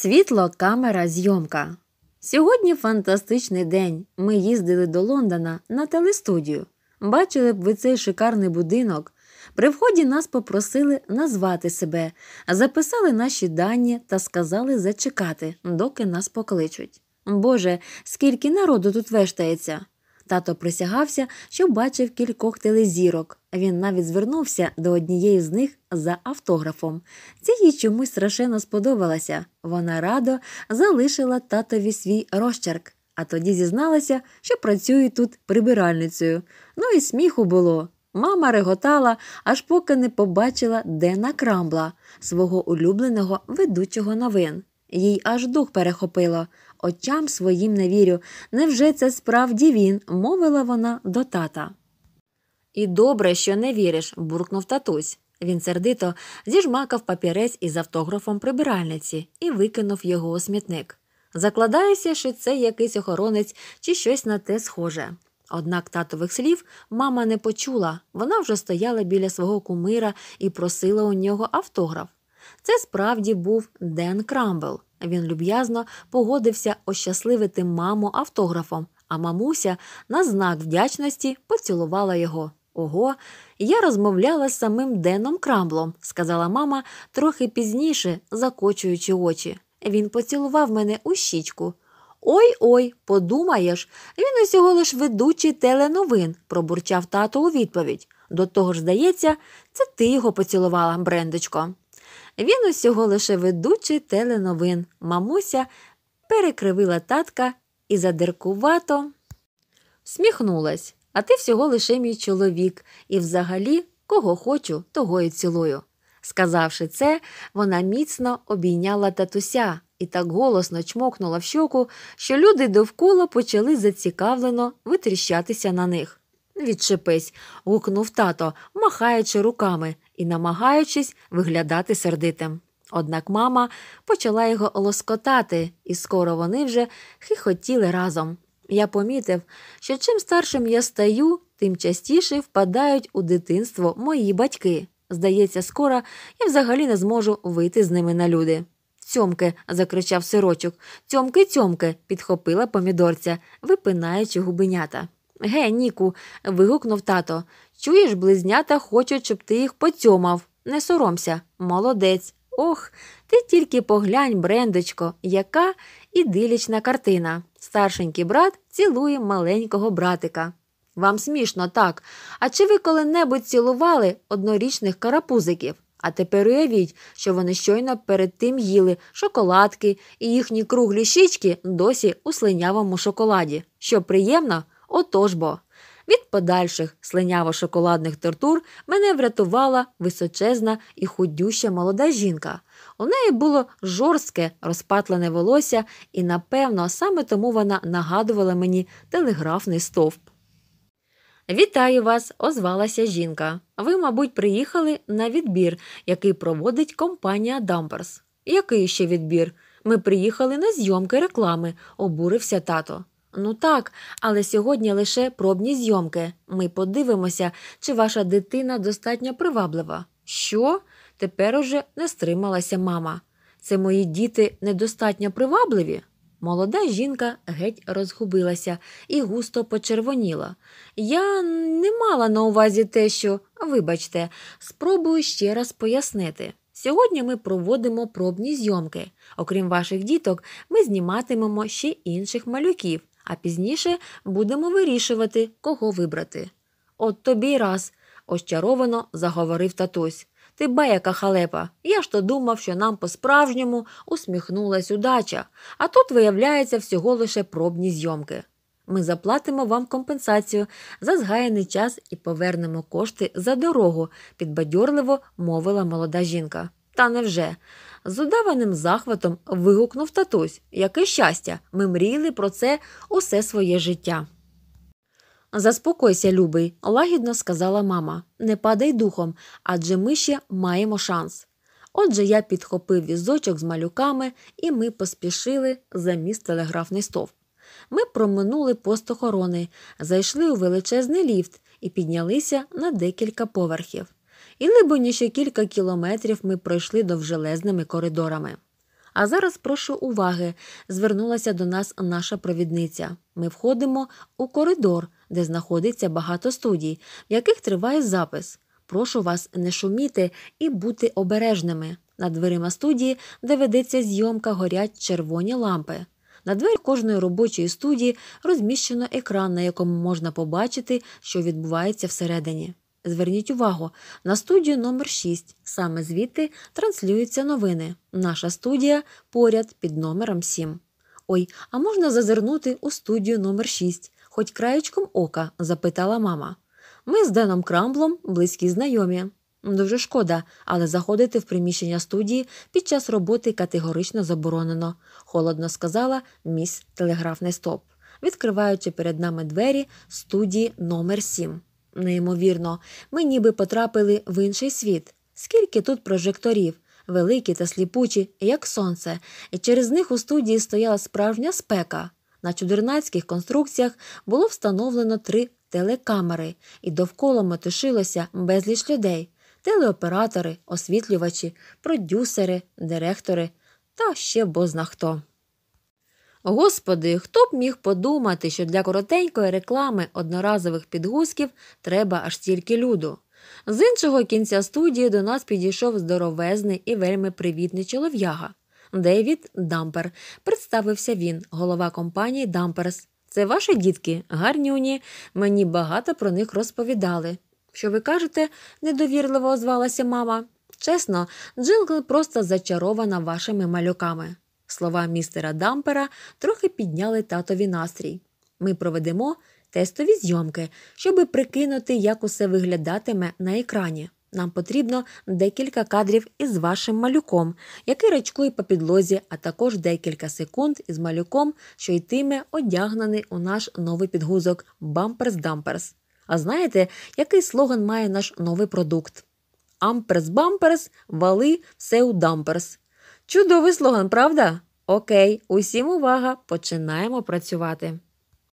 Світло, камера, зйомка. Сьогодні фантастичний день. Ми їздили до Лондона на телестудію. Бачили б ви цей шикарний будинок. При вході нас попросили назвати себе, записали наші дані та сказали зачекати, доки нас покличуть. Боже, скільки народу тут вештається! Тато присягався, що бачив кількох телезірок. Він навіть звернувся до однієї з них за автографом. Це їй чомусь страшенно сподобалося. Вона радо залишила татові свій розчерк, а тоді зізналася, що працює тут прибиральницею. Ну і сміху було. Мама реготала, аж поки не побачила Дена Крамбла, свого улюбленого ведучого новин. Їй аж дух перехопило. Очам своїм не вірю. Невже це справді він? мовила вона до тата. І добре, що не віриш, буркнув татусь. Він сердито зіжмакав папірець із автографом прибиральниці і викинув його у смітник. Закладаюся, що це якийсь охоронець чи щось на те схоже. Однак татових слів мама не почула вона вже стояла біля свого кумира і просила у нього автограф. Це справді був Ден Крамбл. Він люб'язно погодився ощасливити маму автографом, а мамуся на знак вдячності поцілувала його. Ого, я розмовляла з самим Деном Крамблом, сказала мама трохи пізніше, закочуючи очі. Він поцілував мене у щічку. Ой ой, подумаєш, він усього лиш ведучий теленовин, пробурчав тато у відповідь. До того ж, здається, це ти його поцілувала, брендочко. Він усього лише ведучий теленовин. Мамуся перекривила татка і задиркувато сміхнулась. А ти всього лише мій чоловік, і взагалі кого хочу, того й цілую. Сказавши це, вона міцно обійняла татуся і так голосно чмокнула в щоку, що люди довкола почали зацікавлено витріщатися на них. Відчепись, гукнув тато, махаючи руками і намагаючись виглядати сердитим. Однак мама почала його лоскотати, і скоро вони вже хихотіли разом. Я помітив, що чим старшим я стаю, тим частіше впадають у дитинство мої батьки. Здається, скоро я взагалі не зможу вийти з ними на люди. Цьомки, закричав сирочок, цьомки, цьомки, підхопила помідорця, випинаючи губенята. Ге, Ніку. вигукнув тато. Чуєш, близнята хочуть, щоб ти їх поцьомав. Не соромся, молодець. Ох, ти тільки поглянь, брендочко, яка ідилічна картина. Старшенький брат цілує маленького братика. Вам смішно так. А чи ви коли-небудь цілували однорічних карапузиків? А тепер уявіть, що вони щойно перед тим їли шоколадки і їхні круглі щічки досі у слинявому шоколаді. Що приємно? Отож бо. Від подальших слиняво шоколадних тортур мене врятувала височезна і худюща молода жінка. У неї було жорстке розпатлене волосся, і, напевно, саме тому вона нагадувала мені телеграфний стовп. Вітаю вас, озвалася жінка. Ви, мабуть, приїхали на відбір, який проводить компанія Дамперс. Який ще відбір? Ми приїхали на зйомки реклами, обурився тато. Ну так, але сьогодні лише пробні зйомки. Ми подивимося, чи ваша дитина достатньо приваблива. Що? Тепер уже не стрималася мама. Це мої діти недостатньо привабливі. Молода жінка геть розгубилася і густо почервоніла. Я не мала на увазі те, що, вибачте, спробую ще раз пояснити. Сьогодні ми проводимо пробні зйомки. Окрім ваших діток, ми зніматимемо ще інших малюків, а пізніше будемо вирішувати, кого вибрати. От тобі раз, очаровано заговорив татусь. Ти баяка халепа, я ж то думав, що нам по-справжньому усміхнулась удача, а тут, виявляється, всього лише пробні зйомки. Ми заплатимо вам компенсацію за згаяний час і повернемо кошти за дорогу, підбадьорливо мовила молода жінка. Та невже? З удаваним захватом вигукнув татусь яке щастя, ми мріяли про це усе своє життя. Заспокойся, любий, лагідно сказала мама. Не падай духом, адже ми ще маємо шанс. Отже, я підхопив візочок з малюками, і ми поспішили за міст телеграфний стовп. Ми проминули пост охорони, зайшли у величезний ліфт і піднялися на декілька поверхів і, либо ще кілька кілометрів ми пройшли довжелезними коридорами. А зараз прошу уваги, звернулася до нас наша провідниця. Ми входимо у коридор, де знаходиться багато студій, в яких триває запис. Прошу вас не шуміти і бути обережними. Над дверима студії, де ведеться зйомка, горять червоні лампи. На двері кожної робочої студії розміщено екран, на якому можна побачити, що відбувається всередині. Зверніть увагу на студію номер 6 Саме звідти транслюються новини. Наша студія поряд під номером 7. Ой, а можна зазирнути у студію номер 6 хоч краєчком ока? запитала мама. Ми з Деном Крамблом близькі знайомі. Дуже шкода, але заходити в приміщення студії під час роботи категорично заборонено, холодно сказала міс телеграфний стоп, відкриваючи перед нами двері студії номер 7 Неймовірно, ми ніби потрапили в інший світ. Скільки тут прожекторів, великі та сліпучі, як сонце, і через них у студії стояла справжня спека. На чудернацьких конструкціях було встановлено три телекамери, і довкола метушилося безліч людей телеоператори, освітлювачі, продюсери, директори та ще бозна хто. Господи, хто б міг подумати, що для коротенької реклами одноразових підгузків треба аж стільки люду. З іншого кінця студії до нас підійшов здоровезний і вельми привітний чолов'яга. Девід Дампер. Представився він, голова компанії Дамперс. Це ваші дітки, гарнюні. Мені багато про них розповідали. Що ви кажете? недовірливо озвалася мама. Чесно, Джингл просто зачарована вашими малюками. Слова містера Дампера трохи підняли татові настрій. Ми проведемо тестові зйомки, щоби прикинути, як усе виглядатиме на екрані. Нам потрібно декілька кадрів із вашим малюком, який рачкує по підлозі, а також декілька секунд із малюком, що йтиме одягнений у наш новий підгузок Бамперс Дамперс. А знаєте, який слоган має наш новий продукт? Амперс-бамперс, вали все у дамперс. Чудовий слоган, правда? Окей, усім увага! Починаємо працювати.